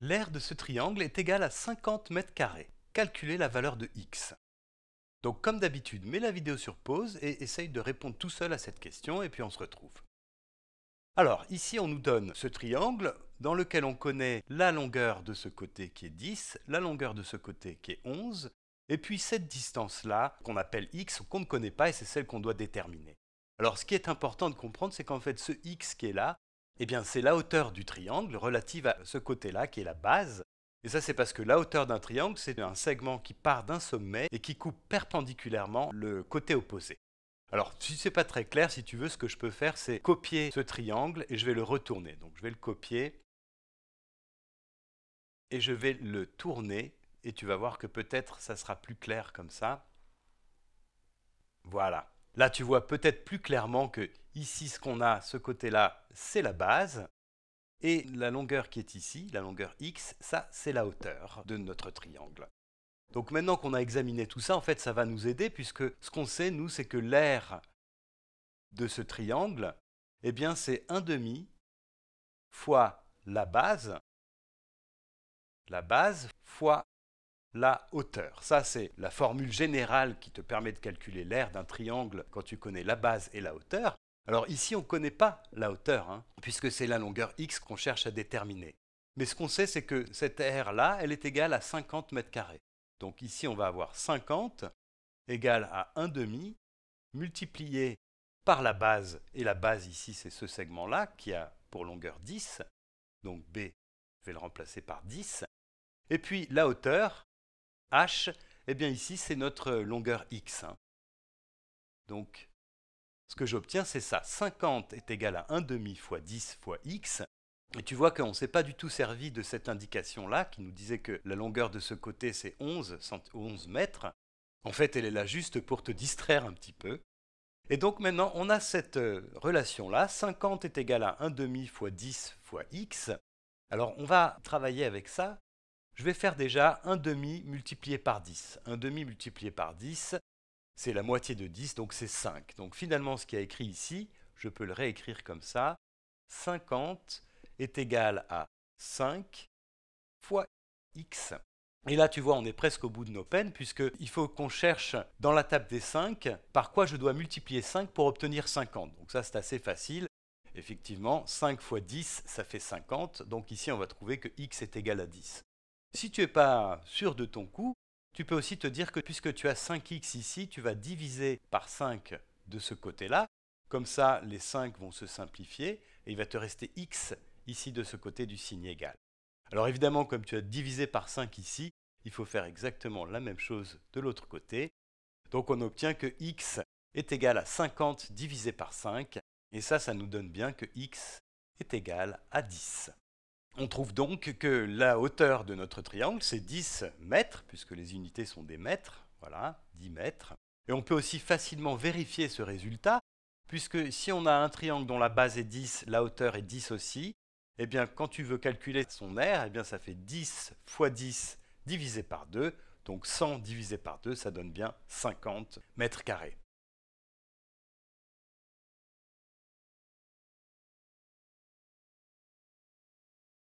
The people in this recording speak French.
L'aire de ce triangle est égale à 50 mètres carrés. Calculez la valeur de x. Donc comme d'habitude, mets la vidéo sur pause et essaye de répondre tout seul à cette question et puis on se retrouve. Alors ici on nous donne ce triangle dans lequel on connaît la longueur de ce côté qui est 10, la longueur de ce côté qui est 11, et puis cette distance-là qu'on appelle x, qu'on ne connaît pas et c'est celle qu'on doit déterminer. Alors ce qui est important de comprendre, c'est qu'en fait ce x qui est là, eh bien, c'est la hauteur du triangle relative à ce côté-là qui est la base. Et ça, c'est parce que la hauteur d'un triangle, c'est un segment qui part d'un sommet et qui coupe perpendiculairement le côté opposé. Alors, si n'est pas très clair, si tu veux, ce que je peux faire, c'est copier ce triangle et je vais le retourner. Donc, je vais le copier et je vais le tourner et tu vas voir que peut-être ça sera plus clair comme ça. Voilà. Là, tu vois peut-être plus clairement que ici, ce qu'on a, ce côté-là, c'est la base. Et la longueur qui est ici, la longueur x, ça, c'est la hauteur de notre triangle. Donc maintenant qu'on a examiné tout ça, en fait, ça va nous aider puisque ce qu'on sait, nous, c'est que l'aire de ce triangle, eh bien, c'est 1 demi fois la base, la base fois la hauteur. Ça, c'est la formule générale qui te permet de calculer l'aire d'un triangle quand tu connais la base et la hauteur. Alors ici, on ne connaît pas la hauteur, hein, puisque c'est la longueur x qu'on cherche à déterminer. Mais ce qu'on sait, c'est que cette aire-là, elle est égale à 50 mètres carrés. Donc ici, on va avoir 50 égale à 1,5 multiplié par la base, et la base ici, c'est ce segment-là, qui a pour longueur 10, donc B, je vais le remplacer par 10, et puis la hauteur, h, eh bien ici c'est notre longueur x. Donc ce que j'obtiens c'est ça, 50 est égal à 1 demi fois 10 fois x, et tu vois qu'on ne s'est pas du tout servi de cette indication-là, qui nous disait que la longueur de ce côté c'est 11, 11 mètres. En fait, elle est là juste pour te distraire un petit peu. Et donc maintenant, on a cette euh, relation-là, 50 est égal à 1 demi fois 10 fois x. Alors on va travailler avec ça je vais faire déjà 1 demi multiplié par 10. 1 demi multiplié par 10, c'est la moitié de 10, donc c'est 5. Donc finalement, ce qui a écrit ici, je peux le réécrire comme ça. 50 est égal à 5 fois x. Et là, tu vois, on est presque au bout de nos peines, puisqu'il faut qu'on cherche dans la table des 5 par quoi je dois multiplier 5 pour obtenir 50. Donc ça, c'est assez facile. Effectivement, 5 fois 10, ça fait 50. Donc ici, on va trouver que x est égal à 10. Si tu n'es pas sûr de ton coup, tu peux aussi te dire que puisque tu as 5x ici, tu vas diviser par 5 de ce côté-là. Comme ça, les 5 vont se simplifier et il va te rester x ici de ce côté du signe égal. Alors évidemment, comme tu as divisé par 5 ici, il faut faire exactement la même chose de l'autre côté. Donc on obtient que x est égal à 50 divisé par 5. Et ça, ça nous donne bien que x est égal à 10. On trouve donc que la hauteur de notre triangle, c'est 10 mètres, puisque les unités sont des mètres, voilà, 10 mètres. Et on peut aussi facilement vérifier ce résultat, puisque si on a un triangle dont la base est 10, la hauteur est 10 aussi, eh bien quand tu veux calculer son aire, eh bien ça fait 10 fois 10 divisé par 2, donc 100 divisé par 2, ça donne bien 50 mètres carrés.